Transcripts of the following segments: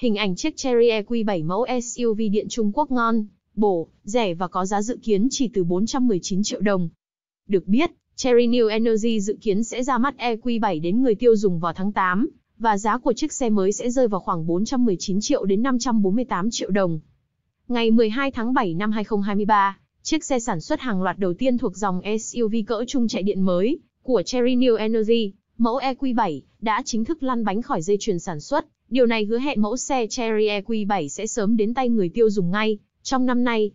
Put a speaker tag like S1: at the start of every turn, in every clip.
S1: Hình ảnh chiếc Cherry EQ7 mẫu SUV điện Trung Quốc ngon, bổ, rẻ và có giá dự kiến chỉ từ 419 triệu đồng. Được biết, Cherry New Energy dự kiến sẽ ra mắt EQ7 đến người tiêu dùng vào tháng 8, và giá của chiếc xe mới sẽ rơi vào khoảng 419 triệu đến 548 triệu đồng. Ngày 12 tháng 7 năm 2023, chiếc xe sản xuất hàng loạt đầu tiên thuộc dòng SUV cỡ trung chạy điện mới của Cherry New Energy, mẫu EQ7, đã chính thức lăn bánh khỏi dây chuyền sản xuất Điều này hứa hẹn mẫu xe Cherry EQ7 sẽ sớm đến tay người tiêu dùng ngay, trong năm nay.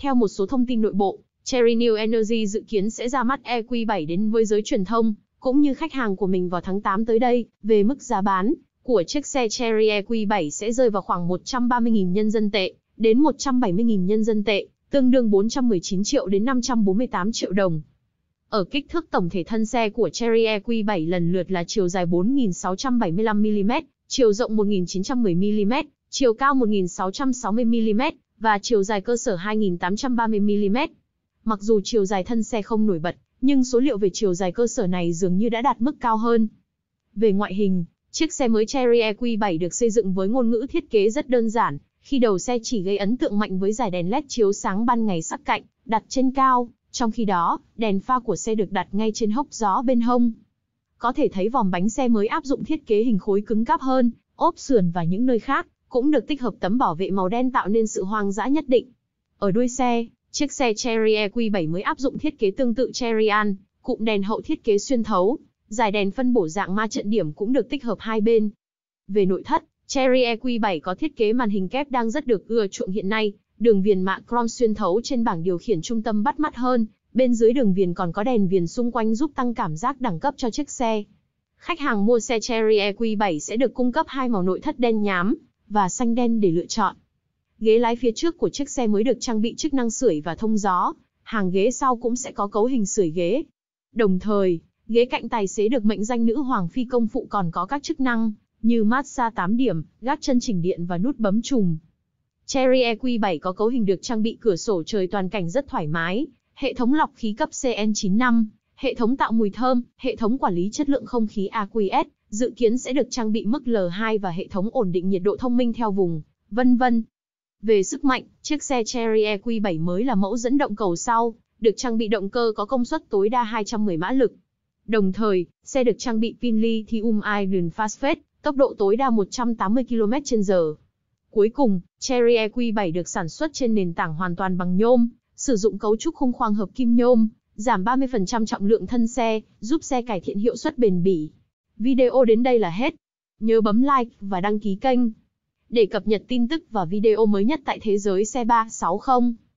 S1: Theo một số thông tin nội bộ, Cherry New Energy dự kiến sẽ ra mắt EQ7 đến với giới truyền thông, cũng như khách hàng của mình vào tháng 8 tới đây, về mức giá bán của chiếc xe Cherry EQ7 sẽ rơi vào khoảng 130.000 nhân dân tệ đến 170.000 nhân dân tệ, tương đương 419 triệu đến 548 triệu đồng. Ở kích thước tổng thể thân xe của Cherry EQ7 lần lượt là chiều dài 4.675mm chiều rộng 1.910mm, chiều cao 1.660mm, và chiều dài cơ sở 2.830mm. Mặc dù chiều dài thân xe không nổi bật, nhưng số liệu về chiều dài cơ sở này dường như đã đạt mức cao hơn. Về ngoại hình, chiếc xe mới Cherry EQ7 được xây dựng với ngôn ngữ thiết kế rất đơn giản, khi đầu xe chỉ gây ấn tượng mạnh với dải đèn LED chiếu sáng ban ngày sắc cạnh, đặt trên cao, trong khi đó, đèn pha của xe được đặt ngay trên hốc gió bên hông. Có thể thấy vòng bánh xe mới áp dụng thiết kế hình khối cứng cáp hơn, ốp sườn và những nơi khác cũng được tích hợp tấm bảo vệ màu đen tạo nên sự hoang dã nhất định. Ở đuôi xe, chiếc xe Cherry EQ7 mới áp dụng thiết kế tương tự Cherry An, cụm đèn hậu thiết kế xuyên thấu, giải đèn phân bổ dạng ma trận điểm cũng được tích hợp hai bên. Về nội thất, Cherry EQ7 có thiết kế màn hình kép đang rất được ưa chuộng hiện nay, đường viền mạ chrome xuyên thấu trên bảng điều khiển trung tâm bắt mắt hơn bên dưới đường viền còn có đèn viền xung quanh giúp tăng cảm giác đẳng cấp cho chiếc xe. Khách hàng mua xe Cherry EQ7 sẽ được cung cấp hai màu nội thất đen nhám và xanh đen để lựa chọn. Ghế lái phía trước của chiếc xe mới được trang bị chức năng sưởi và thông gió, hàng ghế sau cũng sẽ có cấu hình sưởi ghế. Đồng thời, ghế cạnh tài xế được mệnh danh nữ hoàng phi công phụ còn có các chức năng như massage 8 điểm, gác chân chỉnh điện và nút bấm chùm. Cherry EQ7 có cấu hình được trang bị cửa sổ trời toàn cảnh rất thoải mái, hệ thống lọc khí cấp CN95, hệ thống tạo mùi thơm, hệ thống quản lý chất lượng không khí AQS, dự kiến sẽ được trang bị mức L2 và hệ thống ổn định nhiệt độ thông minh theo vùng, vân vân. Về sức mạnh, chiếc xe Cherry EQ7 mới là mẫu dẫn động cầu sau, được trang bị động cơ có công suất tối đa 210 mã lực. Đồng thời, xe được trang bị pin lithium ion phosphate, tốc độ tối đa 180 km/h. Cuối cùng, Cherry EQ7 được sản xuất trên nền tảng hoàn toàn bằng nhôm, Sử dụng cấu trúc khung khoang hợp kim nhôm, giảm 30% trọng lượng thân xe, giúp xe cải thiện hiệu suất bền bỉ. Video đến đây là hết. Nhớ bấm like và đăng ký kênh để cập nhật tin tức và video mới nhất tại thế giới xe 360.